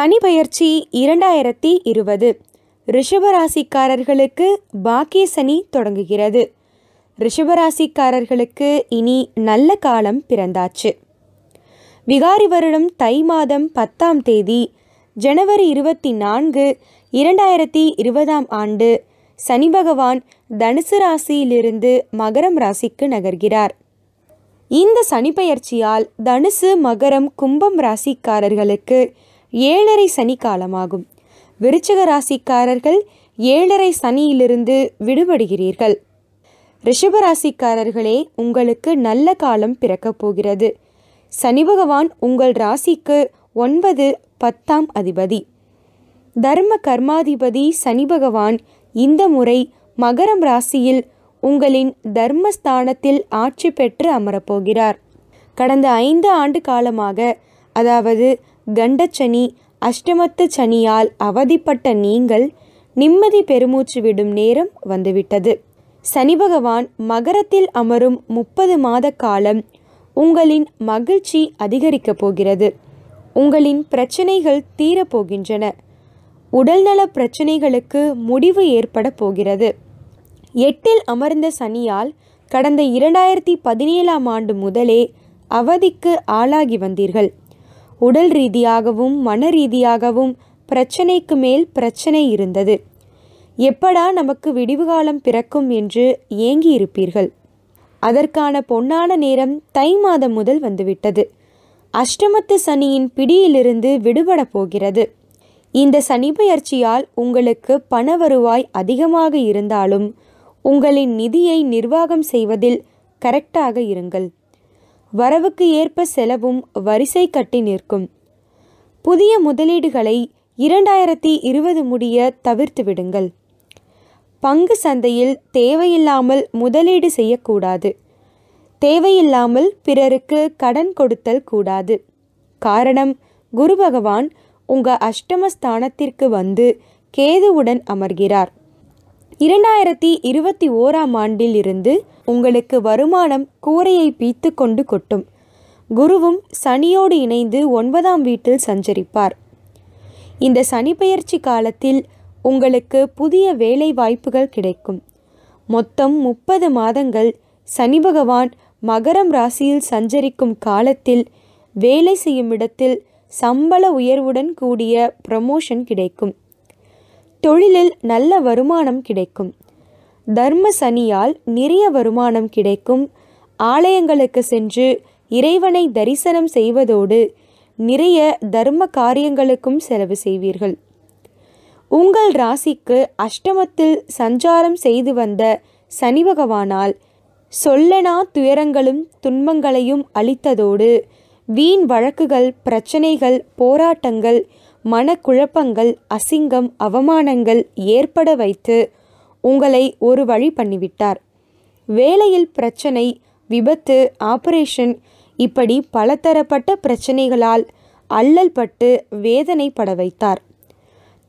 சனி பயிற்சி இரண்டாயிரத்தி இருபது ரிஷபராசிக்காரர்களுக்கு பாக்கிய சனி தொடங்குகிறது ரிஷபராசிக்காரர்களுக்கு இனி நல்ல காலம் பிறந்தாச்சு விகாரி வருடம் தை மாதம் பத்தாம் தேதி ஜனவரி இருபத்தி நான்கு இரண்டாயிரத்தி இருபதாம் ஆண்டு சனி பகவான் தனுசு ராசியிலிருந்து மகரம் ராசிக்கு நகர்கிறார் இந்த சனி பயிற்சியால் தனுசு மகரம் கும்பம் ராசிக்காரர்களுக்கு ஏழரை சனி காலமாகும் விருச்சக ராசிக்காரர்கள் ஏழரை சனியிலிருந்து விடுபடுகிறீர்கள் ரிஷபராசிக்காரர்களே உங்களுக்கு நல்ல காலம் பிறக்கப் போகிறது சனி பகவான் உங்கள் ராசிக்கு ஒன்பது பத்தாம் அதிபதி தர்ம கர்மாதிபதி சனி பகவான் இந்த முறை மகரம் ராசியில் உங்களின் தர்மஸ்தானத்தில் ஆட்சி பெற்று அமரப்போகிறார் கடந்த ஐந்து ஆண்டு காலமாக அதாவது கண்டச்சனி அஷ்டமத்து சனியால் அவதிப்பட்ட நீங்கள் நிம்மதி பெருமூச்சு விடும் நேரம் வந்துவிட்டது சனி பகவான் மகரத்தில் அமரும் முப்பது மாத காலம் உங்களின் மகிழ்ச்சி அதிகரிக்கப் போகிறது உங்களின் பிரச்சனைகள் தீரப்போகின்றன உடல்நல பிரச்சனைகளுக்கு முடிவு ஏற்பட போகிறது எட்டில் அமர்ந்த சனியால் கடந்த இரண்டாயிரத்தி பதினேழாம் ஆண்டு முதலே அவதிக்கு ஆளாகி வந்தீர்கள் உடல் ரீதியாகவும் மன ரீதியாகவும் பிரச்சனைக்கு மேல் பிரச்சனை இருந்தது எப்படா நமக்கு விடிவு காலம் பிறக்கும் என்று ஏங்கி இருப்பீர்கள் அதற்கான பொன்னான நேரம் தை மாதம் முதல் வந்துவிட்டது அஷ்டமத்து சனியின் பிடியிலிருந்து விடுபட போகிறது இந்த சனி பயிற்சியால் உங்களுக்கு பண வருவாய் அதிகமாக இருந்தாலும் உங்களின் நிதியை நிர்வாகம் செய்வதில் கரெக்டாக இருங்கள் வரவுக்கு ஏற்ப செலவும் வரிசை கட்டி நிற்கும் புதிய முதலீடுகளை இரண்டாயிரத்தி இருபது முடிய தவிர்த்து விடுங்கள் பங்கு சந்தையில் தேவையில்லாமல் முதலீடு செய்யக்கூடாது தேவையில்லாமல் பிறருக்கு கடன் கொடுத்தல் கூடாது காரணம் குரு பகவான் உங்கள் அஷ்டமஸ்தானத்திற்கு வந்து கேதுவுடன் அமர்கிறார் இரண்டாயிரத்தி இருபத்தி ஓராம் ஆண்டில் இருந்து உங்களுக்கு வருமானம் கூரையை பீத்து கொண்டு கொட்டும் குருவும் சனியோடு இணைந்து ஒன்பதாம் வீட்டில் சஞ்சரிப்பார் இந்த சனி பயிற்சி காலத்தில் உங்களுக்கு புதிய வேலை வாய்ப்புகள் கிடைக்கும் மொத்தம் முப்பது மாதங்கள் சனி பகவான் மகரம் ராசியில் சஞ்சரிக்கும் காலத்தில் வேலை செய்யும் இடத்தில் சம்பள உயர்வுடன் கூடிய ப்ரமோஷன் கிடைக்கும் தொழிலில் நல்ல வருமானம் கிடைக்கும் தர்ம சனியால் நிறைய வருமானம் கிடைக்கும் ஆலயங்களுக்கு சென்று இறைவனை தரிசனம் செய்வதோடு நிறைய தர்ம காரியங்களுக்கும் செலவு செய்வீர்கள் உங்கள் ராசிக்கு அஷ்டமத்தில் சஞ்சாரம் செய்து வந்த சனி பகவானால் சொல்லனா துயரங்களும் துன்பங்களையும் அளித்ததோடு வீண் வழக்குகள் பிரச்சனைகள் போராட்டங்கள் மனக்குழப்பங்கள் அசிங்கம் அவமானங்கள் ஏற்பட வைத்து உங்களை ஒரு வழி பண்ணிவிட்டார் வேலையில் பிரச்சனை விபத்து ஆபரேஷன் இப்படி பலதரப்பட்ட பிரச்சனைகளால் அல்லல் பட்டு வேதனைப்பட வைத்தார்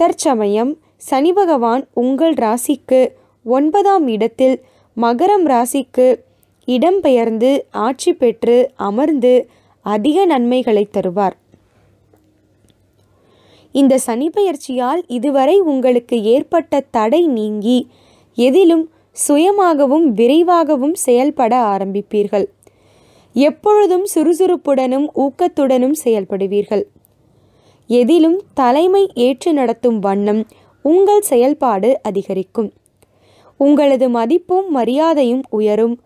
தற்சமயம் சனி பகவான் உங்கள் ராசிக்கு ஒன்பதாம் இடத்தில் மகரம் ராசிக்கு இடம்பெயர்ந்து ஆட்சி பெற்று அமர்ந்து அதிக நன்மைகளை தருவார் இந்த சனி பயிற்சியால் இதுவரை உங்களுக்கு ஏற்பட்ட தடை நீங்கி எதிலும் சுயமாகவும் விரைவாகவும் செயல்பட ஆரம்பிப்பீர்கள் எப்பொழுதும் சுறுசுறுப்புடனும் ஊக்கத்துடனும் செயல்படுவீர்கள் எதிலும் தலைமை ஏற்று நடத்தும் வண்ணம் உங்கள் செயல்பாடு அதிகரிக்கும் உங்களது மதிப்பும் மரியாதையும் உயரும்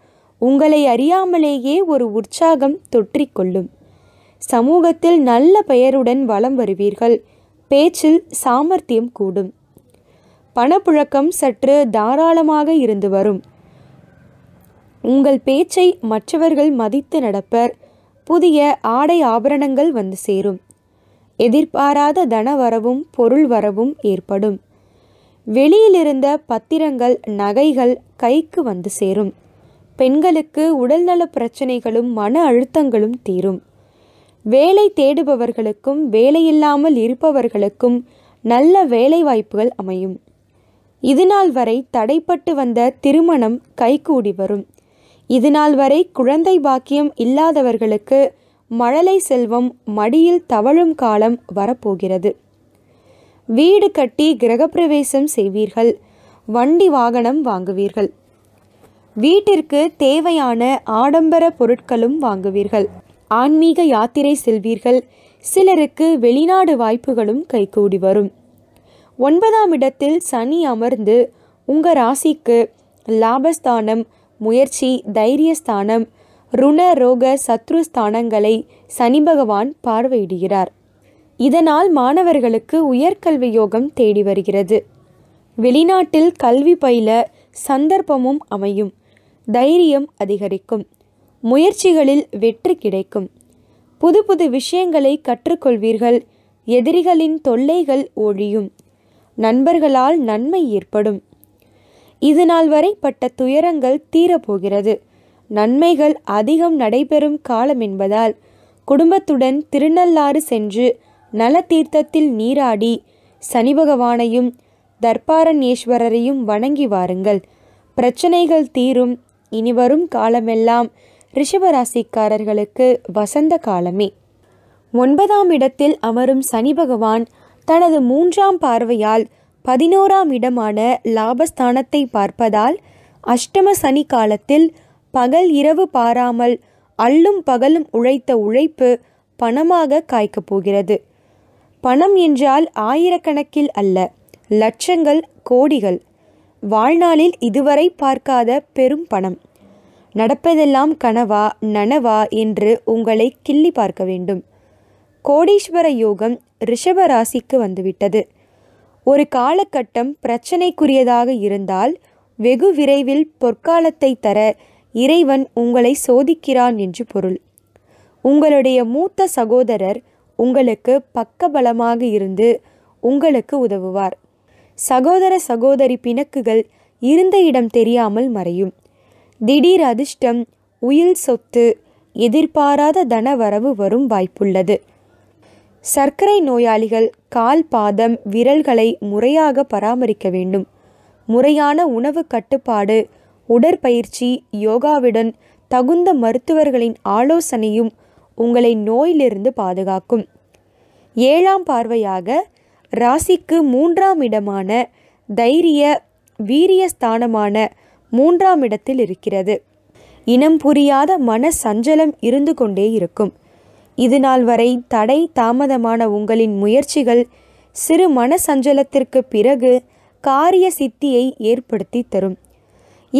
உங்களை அறியாமலேயே ஒரு உற்சாகம் தொற்றிக்கொள்ளும் சமூகத்தில் நல்ல பெயருடன் வலம் வருவீர்கள் பேச்சில் சாமர்த்தியம் கூடும் பணப்புழக்கம் சற்று தாராளமாக இருந்து வரும் உங்கள் பேச்சை மற்றவர்கள் மதித்து நடப்பர் புதிய ஆடை ஆபரணங்கள் வந்து சேரும் எதிர்பாராத தன வரவும் பொருள் வரவும் ஏற்படும் வெளியிலிருந்த பத்திரங்கள் நகைகள் கைக்கு வந்து சேரும் பெண்களுக்கு உடல்நல பிரச்சனைகளும் மன அழுத்தங்களும் தீரும் வேலை தேடுபவர்களுக்கும் வேலையில்லாமல் இருப்பவர்களுக்கும் நல்ல வேலைவாய்ப்புகள் அமையும் இதுநாள் வரை தடைப்பட்டு வந்த திருமணம் கைகூடி வரும் இதுநாள் வரை குழந்தை பாக்கியம் இல்லாதவர்களுக்கு மழலை செல்வம் மடியில் தவழும் காலம் வரப்போகிறது வீடு கட்டி கிரகப்பிரவேசம் செய்வீர்கள் வண்டி வாகனம் வாங்குவீர்கள் வீட்டிற்கு தேவையான ஆடம்பர பொருட்களும் வாங்குவீர்கள் ஆன்மீக யாத்திரை செல்வீர்கள் சிலருக்கு வெளிநாடு வாய்ப்புகளும் கைகூடி வரும் ஒன்பதாம் இடத்தில் சனி அமர்ந்து உங்கள் ராசிக்கு லாபஸ்தானம் முயற்சி தைரியஸ்தானம் ருண ரோக சத்ரு ஸ்தானங்களை சனி பகவான் பார்வையிடுகிறார் இதனால் மாணவர்களுக்கு உயர்கல்வி யோகம் தேடி வருகிறது வெளிநாட்டில் கல்வி பயில சந்தர்ப்பமும் அமையும் தைரியம் அதிகரிக்கும் முயற்சிகளில் வெற்றி கிடைக்கும் புது புது விஷயங்களை கற்றுக்கொள்வீர்கள் எதிரிகளின் தொல்லைகள் ஒழியும் நண்பர்களால் நன்மை ஏற்படும் இது நாள் வரை பட்ட துயரங்கள் தீரப்போகிறது நன்மைகள் அதிகம் நடைபெறும் காலம் என்பதால் குடும்பத்துடன் திருநள்ளாறு சென்று நல தீர்த்தத்தில் நீராடி சனி பகவானையும் தர்பாரண்யேஸ்வரரையும் வணங்கி வாருங்கள் பிரச்சனைகள் தீரும் இனிவரும் காலமெல்லாம் ரிஷபராசிக்காரர்களுக்கு வசந்த காலமே ஒன்பதாம் இடத்தில் அமரும் சனி பகவான் தனது மூன்றாம் பார்வையால் பதினோராம் இடமான லாபஸ்தானத்தை பார்ப்பதால் அஷ்டம சனி காலத்தில் பகல் இரவு பாராமல் அல்லும் பகலும் உழைத்த உழைப்பு பணமாக காய்க்கப் போகிறது பணம் என்றால் ஆயிரக்கணக்கில் அல்ல லட்சங்கள் கோடிகள் வாழ்நாளில் இதுவரை பார்க்காத பெரும் பணம் நடப்பதெல்லாம் கனவா நனவா என்று உங்களை கிள்ளி பார்க்க வேண்டும் கோடீஸ்வர யோகம் ரிஷப ராசிக்கு வந்துவிட்டது ஒரு காலகட்டம் பிரச்சனைக்குரியதாக இருந்தால் வெகு விரைவில் பொற்காலத்தை தர இறைவன் உங்களை சோதிக்கிறான் என்று பொருள் உங்களுடைய மூத்த சகோதரர் உங்களுக்கு பக்கபலமாக இருந்து உங்களுக்கு உதவுவார் சகோதர சகோதரி பிணக்குகள் இருந்த இடம் தெரியாமல் மறையும் திடீர் அதிர்ஷ்டம் உயில் சொத்து எதிர்பாராத தன வரவு வரும் வாய்ப்புள்ளது சர்க்கரை நோயாளிகள் கால் பாதம் விரல்களை முறையாக பராமரிக்க வேண்டும் முறையான உணவு கட்டுப்பாடு உடற்பயிற்சி யோகாவுடன் தகுந்த மருத்துவர்களின் ஆலோசனையும் உங்களை நோயிலிருந்து பாதுகாக்கும் ஏழாம் பார்வையாக ராசிக்கு மூன்றாம் இடமான தைரிய வீரிய ஸ்தானமான மூன்றாம் இடத்தில் இருக்கிறது இனம் புரியாத மன சஞ்சலம் இருந்து கொண்டே இருக்கும் இது நாள் வரை தடை தாமதமான உங்களின் முயற்சிகள் சிறு மன சஞ்சலத்திற்கு பிறகு காரிய சித்தியை ஏற்படுத்தி தரும்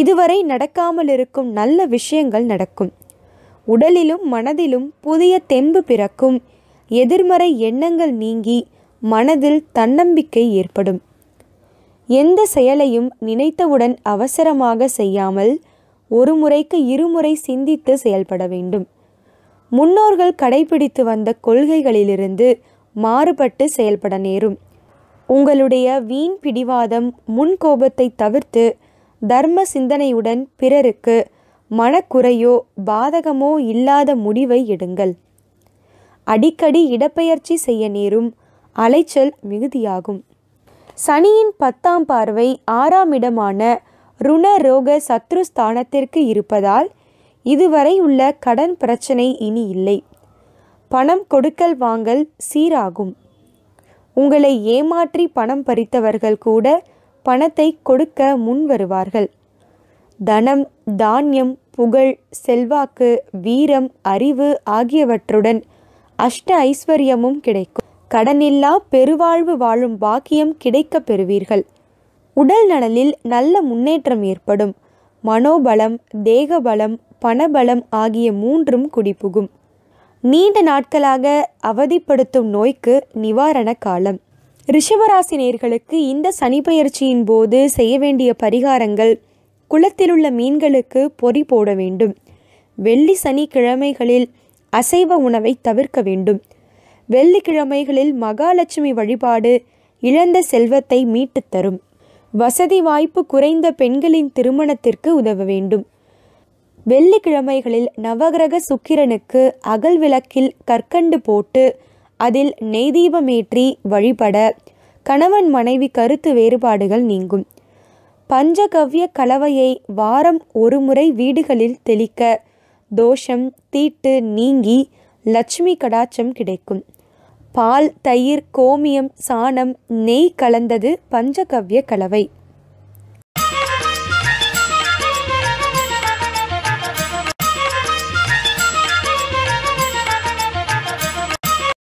இதுவரை நடக்காமல் இருக்கும் நல்ல விஷயங்கள் நடக்கும் உடலிலும் மனதிலும் புதிய தெம்பு பிறக்கும் எதிர்மறை எண்ணங்கள் நீங்கி மனதில் தன்னம்பிக்கை ஏற்படும் எந்த செயலையும் நினைத்தவுடன் அவசரமாக செய்யாமல் ஒரு முறைக்கு இருமுறை சிந்தித்து செயல்பட வேண்டும் முன்னோர்கள் கடைபிடித்து வந்த கொள்கைகளிலிருந்து மாறுபட்டு செயல்பட நேரும் உங்களுடைய வீண் பிடிவாதம் முன்கோபத்தை தவிர்த்து தர்ம சிந்தனையுடன் பிறருக்கு மனக்குறையோ பாதகமோ இல்லாத முடிவை எடுங்கள் அடிக்கடி இடப்பெயர்ச்சி செய்ய நேரும் அலைச்சல் மிகுதியாகும் சனியின் பத்தாம் பார்வை ஆறாம் இடமான ருண ரோக சத்ரு ஸ்தானத்திற்கு இருப்பதால் இதுவரை உள்ள கடன் பிரச்சனை இனி இல்லை பணம் கொடுக்கல் வாங்கல் சீராகும் உங்களை ஏமாற்றி பணம் பறித்தவர்கள் கூட பணத்தை கொடுக்க முன் வருவார்கள் தனம் தானியம் புகழ் செல்வாக்கு வீரம் அறிவு ஆகியவற்றுடன் அஷ்ட ஐஸ்வர்யமும் கிடைக்கும் கடனில்லா பெருவாழ்வு வாழும் பாக்கியம் கிடைக்கப் பெறுவீர்கள் உடல் நலனில் நல்ல முன்னேற்றம் ஏற்படும் மனோபலம் தேகபலம் பணபலம் ஆகிய மூன்றும் குடிபுகும் நீண்ட நாட்களாக அவதிப்படுத்தும் நோய்க்கு நிவாரண காலம் ரிஷபராசினியர்களுக்கு இந்த சனி பயிற்சியின் போது செய்ய வேண்டிய பரிகாரங்கள் குளத்திலுள்ள மீன்களுக்கு பொறி போட வேண்டும் வெள்ளி சனி கிழமைகளில் அசைவ உணவை தவிர்க்க வேண்டும் வெள்ளிக்கிழமைகளில் மகாலட்சுமி வழிபாடு இழந்த செல்வத்தை மீட்டுத் தரும் வசதி வாய்ப்பு குறைந்த பெண்களின் திருமணத்திற்கு உதவ வேண்டும் வெள்ளிக்கிழமைகளில் நவகிரக சுக்கிரனுக்கு அகல் விளக்கில் கற்கண்டு போட்டு அதில் நெய் தீபமேற்றி வழிபட கணவன் மனைவி கருத்து வேறுபாடுகள் நீங்கும் பஞ்சகவ்ய கலவையை வாரம் ஒரு முறை வீடுகளில் தெளிக்க தோஷம் தீட்டு நீங்கி லட்சுமி கடாச்சம் கிடைக்கும் பால் தயிர் கோமியம் சாணம் நெய் கலந்தது பஞ்சகவ்ய கலவை